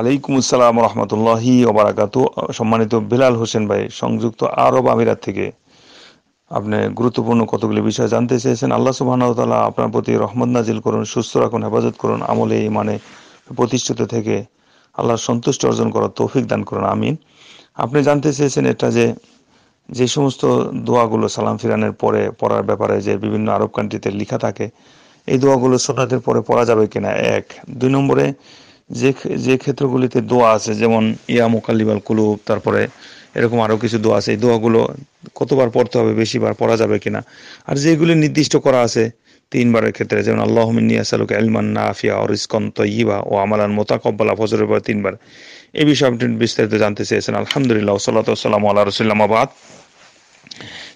আলাইকুম আসসালাম রহমতুল্লাহি ওবরাকাতু সম্মানিত বিলাল হোসেন ভাই সংযুক্ত আরব আমিরাত থেকে আপনি গুরুত্বপূর্ণ কতগুলি বিষয় জানতে চেয়েছেন আল্লাহ সুবাহানতালা আপনার প্রতি রহমত নাজিল করুন সুস্থ রাখুন হেফাজত করুন আমলে এই মানে প্রতিষ্ঠিত থেকে আল্লাহর সন্তুষ্ট অর্জন করার তৌফিক দান করুন আমিন আপনি জানতে চেয়েছেন এটা যে যে সমস্ত দোয়াগুলো সালাম ফিরানের পরে পড়ার ব্যাপারে যে বিভিন্ন আরব কান্ট্রিতে লেখা থাকে এই দোয়াগুলো সোনাতের পরে পড়া যাবে কিনা এক দুই নম্বরে যে যে ক্ষেত্রগুলিতে দোয়া আছে যেমন ইয়া মোকাল্লিবাল কুলুব তারপরে এরকম আরও কিছু দোয়া আছে এই দোয়াগুলো কতবার পড়তে হবে বেশিবার পড়া যাবে কিনা আর যেগুলি নির্দিষ্ট করা আছে তিনবারের ক্ষেত্রে যেমন আল্লাহ মিনিয়াসালুক এলমান নাফিয়া ও রিস্কন তৈবা ও আমালান মোতাকব্বালা ফজরের পরে তিনবার এই বিষয়ে আপনি বিস্তারিত জানতে চেয়েছেন আলহামদুলিল্লাহ সাল্লাতাম আল্লাহ রসুল্লামাবাদ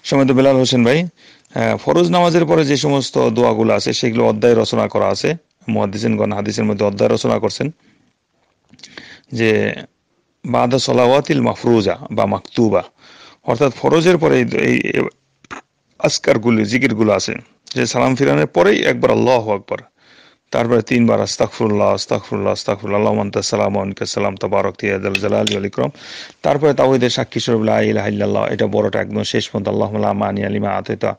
সময় বেলাল হোসেন ভাই ফরজ নামাজের পরে যে সমস্ত দোয়াগুলো আছে সেগুলো অধ্যায় রচনা করা আছে মহাদিসগণ হাদিসের মধ্যে অধ্যায় রচনা করছেন যে বাদ সলাওয়াতিল মাফরুজা বা মাকতুবা অর্থাৎ ফরজের পরে এই আসকারগুলি জিকিরগুলো আছে যে সালাম ফিরানের পরেই একবার আল্লাহ আকবর তারপরে তিনবার আস্তাকফুল্লাহ আস্তাকফুল্লাহ আস্তাকফুল্লাহ আল্লাহ সালাম অনকে সালাম তবারক তিয়াদুল জালাল আলিক্রম তারপরে তাহিদের সাক্ষী সরবুল্লাহ ইলাহিল্লাহ এটা বড়টা একদম শেষ পর্যন্ত আল্লাহ মানি আলিমা আতেতা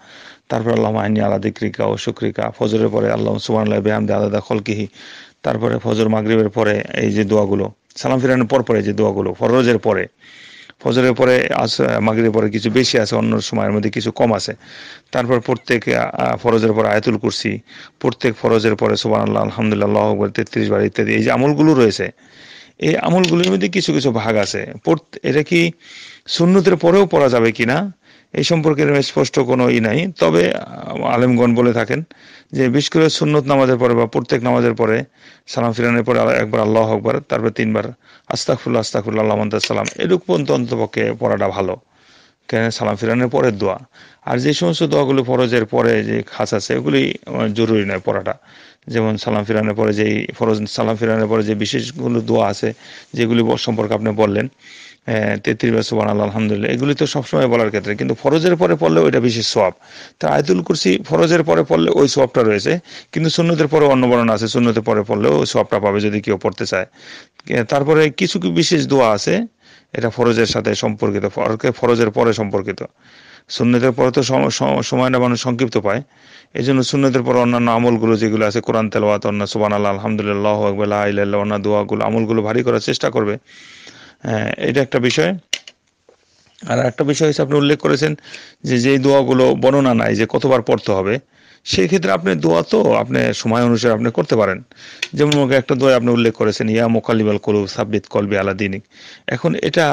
তারপরে আল্লাহ মাহিনী আলা দিক্রিকা ও শুক্রিকা ফজরের পরে আল্লাহ সুবানুল্লাহ বেহামদে আলাদা খলকিহি তারপরে ফজর মাগরিবের পরে এই যে দোয়াগুলো সালাম ফিরানোর পর পরে যে দোয়াগুলো ফরজের পরে ফজরের পরে আস মাগরিবের পরে কিছু বেশি আছে অন্য সময়ের মধ্যে কিছু কম আছে তারপর প্রত্যেক ফরজের পরে আয়াতুল কুরসি প্রত্যেক ফরজের পরে সোবান আল্লাহ আলহামদুলিল্লাহ তেত্রিশ বার ইত্যাদি এই যে আমলগুলো রয়েছে এই আমলগুলির মধ্যে কিছু কিছু ভাগ আছে এটা কি সুন্নতের পরেও পড়া যাবে কিনা এই সম্পর্কে স্পষ্ট কোনো ই নাই তবে আলেমগণ বলে থাকেন যে বিশেষ করে সুন্নত নামাজের পরে বা প্রত্যেক নামাজের পরে সালাম ফিরানের পরে একবার আল্লাহ আকবার তারপরে তিনবার আস্তাকুল্লা আস্তাকুল্লা আল্লাহ সালাম এরূপ পর্যন্ত অন্তপক্ষে পড়াটা ভালো কেন সালাম ফিরানের পরের দোয়া আর যে সমস্ত দোয়াগুলো ফরজের পরে যে খাস আছে এগুলি জরুরি নয় পড়াটা যেমন সালাম ফিরানের পরে যেই ফরজ সালাম ফিরানের পরে যে বিশেষগুলো দোয়া আছে যেগুলি সম্পর্কে আপনি বললেন তেত্রিশ বা সুবান আল্লাহ আলহামদুলিল্লাহ এগুলি তো সবসময় বলার ক্ষেত্রে কিন্তু ফরজের পরে পড়লে ওইটা বিশেষ সোয়াব তা আয়তুল কুরসি ফরজের পরে পড়লে ওই সোয়াবটা রয়েছে কিন্তু সুন্নতের পরে অন্য বর্ণনা আছে সুন্নতের পরে পড়লেও ওই সোয়াবটা পাবে যদি কেউ পড়তে চায় তারপরে কিছু বিশেষ দোয়া আছে এটা ফরজের সাথে সম্পর্কিত ফরজের পরে সম্পর্কিত সুন্নতের পরে তো সময়টা মানুষ সংক্ষিপ্ত পায় এই জন্য সুন্নতের পর অন্যান্য আমলগুলো যেগুলো আছে কোরআন তেলাওয়াত অন্য সুবান আল্লাহ আলহামদুলিল্লাহ আকবুল্লাহ ইল্লাহ অন্য দোয়াগুলো আমলগুলো ভারী করার চেষ্টা করবে এটা একটা বিষয় আর একটা বিষয় হচ্ছে আপনি উল্লেখ করেছেন যে যেই দোয়াগুলো বর্ণনা নাই যে কতবার পড়তে হবে সেই ক্ষেত্রে আপনি দোয়া তো আপনি সময় অনুসারে আপনি করতে পারেন যেমন একটা দোয়া আপনি উল্লেখ করেছেন ইয়া মোকালিমাল কলু সাব্বিত কলবি আলাদিনিক এখন এটা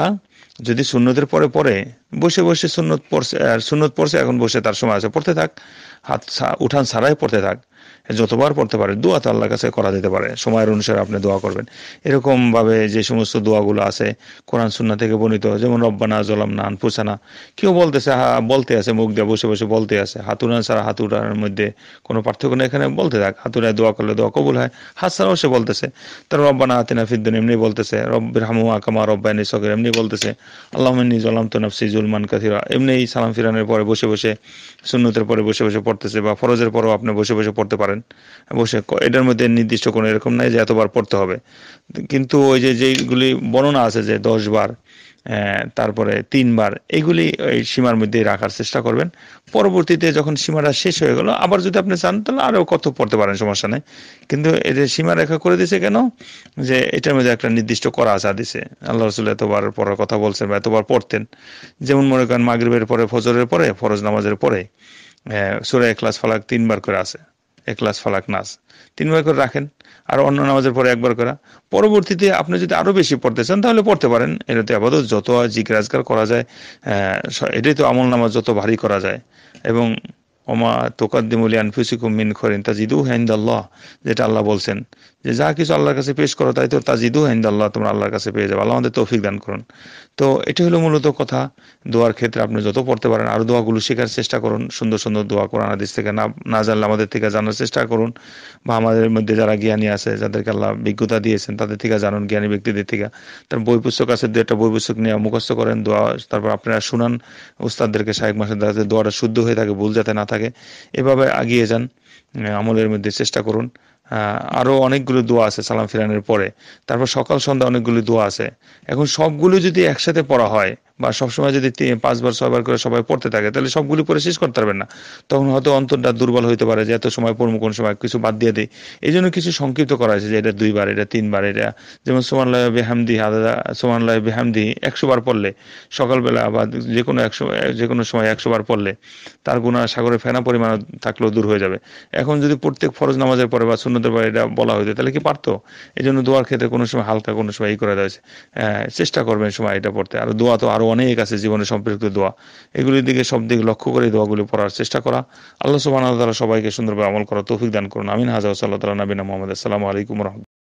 যদি সুন্নতের পরে পরে বসে বসে সুন্নত পড়ছে সুন্নত পড়ছে এখন বসে তার সময় আছে পড়তে থাক হাত উঠান ছাড়াই পড়তে থাক যতবার পড়তে পারে দোয়া তো আল্লাহর কাছে করা যেতে পারে সময়ের অনুসারে আপনি দোয়া করবেন এরকমভাবে যে সমস্ত দোয়াগুলো আছে কোরআন সুন্না থেকে বর্ণিত যেমন রব্বানা জলাম নান পুসানা কেউ বলতেছে হা বলতে আছে মুখ দিয়ে বসে বসে বলতে আছে হাতুরা ছাড়া হাতুরার মধ্যে কোনো পার্থক্য নেই এখানে বলতে থাক হাতুরায় দোয়া করলে দোয়া কবুল হয় হাত ছাড়াও সে বলতেছে তার রব্বানা হাতিনা ফিদ্দিন এমনি বলতেছে রব্বির হামু আকামা রব্বায়নি সকের এমনি বলতেছে আল্লাহ জলাম তো নফসি জুলমান কাথিরা এমনি সালাম ফিরানের পরে বসে বসে সুন্নতের পরে বসে বসে পড়তেছে বা ফরজের পরেও আপনি বসে বসে পড়তে পারেন পারেন বসে এটার মধ্যে নির্দিষ্ট কোনো এরকম নাই যে এতবার পড়তে হবে কিন্তু ওই যে যেইগুলি বর্ণনা আছে যে দশ বার তারপরে তিনবার এগুলি ওই সীমার মধ্যে রাখার চেষ্টা করবেন পরবর্তীতে যখন সীমাটা শেষ হয়ে গেল আবার যদি আপনি চান তাহলে আরও কত পড়তে পারেন সমস্যা নেই কিন্তু এটা সীমা রেখা করে দিছে কেন যে এটার মধ্যে একটা নির্দিষ্ট করা আসা দিছে আল্লাহ রসুল এতবার পড়ার কথা বলছেন বা এতবার পড়তেন যেমন মনে করেন মাগরীবের পরে ফজরের পরে ফরজ নামাজের পরে সুরে ক্লাস ফলাক তিনবার করে আছে একলাস ফালাক নাস তিনবার করে রাখেন আর অন্য নামাজের পরে একবার করা পরবর্তীতে আপনি যদি আরও বেশি পড়তে চান তাহলে পড়তে পারেন এটাতে আপাতত যত জিজ্ঞাসকার করা যায় এটাই তো আমল নামাজ যত ভারী করা যায় এবং ওমা তোকাদ্দিমুলি আনফুসিকুম মিন করেন তাজিদু হেন্দ আল্লাহ যেটা আল্লাহ বলছেন যে যা কিছু আল্লাহর কাছে পেশ করো তাই তো তাজিদু হেন্দ আল্লাহ তোমরা আল্লাহর কাছে পেয়ে যাবে আল্লাহ আমাদের তৌফিক দান করুন তো এটি হলো মূলত কথা দোয়ার ক্ষেত্রে আপনি যত পড়তে পারেন আর দোয়াগুলো শেখার চেষ্টা করুন সুন্দর সুন্দর দোয়া কোরআন হাদিস থেকে না না জানলে আমাদের থেকে জানার চেষ্টা করুন বা আমাদের মধ্যে যারা জ্ঞানী আছে যাদেরকে আল্লাহ বিজ্ঞতা দিয়েছেন তাদের থেকে জানুন জ্ঞানী ব্যক্তিদের থেকে তার বই পুস্তক আছে দু একটা বই পুস্তক নিয়ে মুখস্থ করেন দোয়া তারপর আপনারা শুনান উস্তাদদেরকে শাহেক মাসের দ্বারা দোয়াটা শুদ্ধ হয়ে থাকে ভুল যাতে না থাকে থাকে এভাবে এগিয়ে যান আমলের মধ্যে চেষ্টা করুন আরও অনেকগুলো দোয়া আছে সালাম ফিরানের পরে তারপর সকাল সন্ধ্যা অনেকগুলো দোয়া আছে এখন সবগুলো যদি একসাথে পড়া হয় বা সবসময় যদি পাঁচবার ছয়বার করে সবাই পড়তে থাকে তাহলে সবগুলো পরে শেষ করতে পারবেন না তখন হয়তো অন্তরটা দুর্বল হতে পারে যে এত সময় পড়বো কোন সময় কিছু বাদ দিয়ে দিই এই জন্য কিছু সংক্ষিপ্ত করা হয়েছে যে এটা দুইবার এটা তিনবার এটা যেমন সোমানলয় বেহামদি আদা সোমানলয় বেহামদি একশো বার পড়লে সকালবেলা বা যে কোনো একশো যে কোনো সময় একশো বার পড়লে তার গুণা সাগরে ফেনা পরিমাণ থাকলেও দূর হয়ে যাবে এখন যদি প্রত্যেক ফরজ নামাজের পরে বা শূন্য অন্যদের বা এটা বলা হইতো তাহলে কি পারতো এই জন্য দোয়ার ক্ষেত্রে কোনো সময় হালকা কোনো সময় ই করা হয়েছে চেষ্টা করবেন সময় এটা পড়তে আর দোয়া তো আরও অনেক আছে জীবনে সম্পৃক্ত দোয়া এগুলির দিকে সব দিকে লক্ষ্য করে দোয়াগুলি পড়ার চেষ্টা করা আল্লাহ সুবাহ তালা সবাইকে সুন্দরভাবে আমল করা তৌফিক দান করুন আমিন হাজার সাল্লাহ তালা নবীনা মোহাম্মদ আসসালামু আলাইকুম রহমত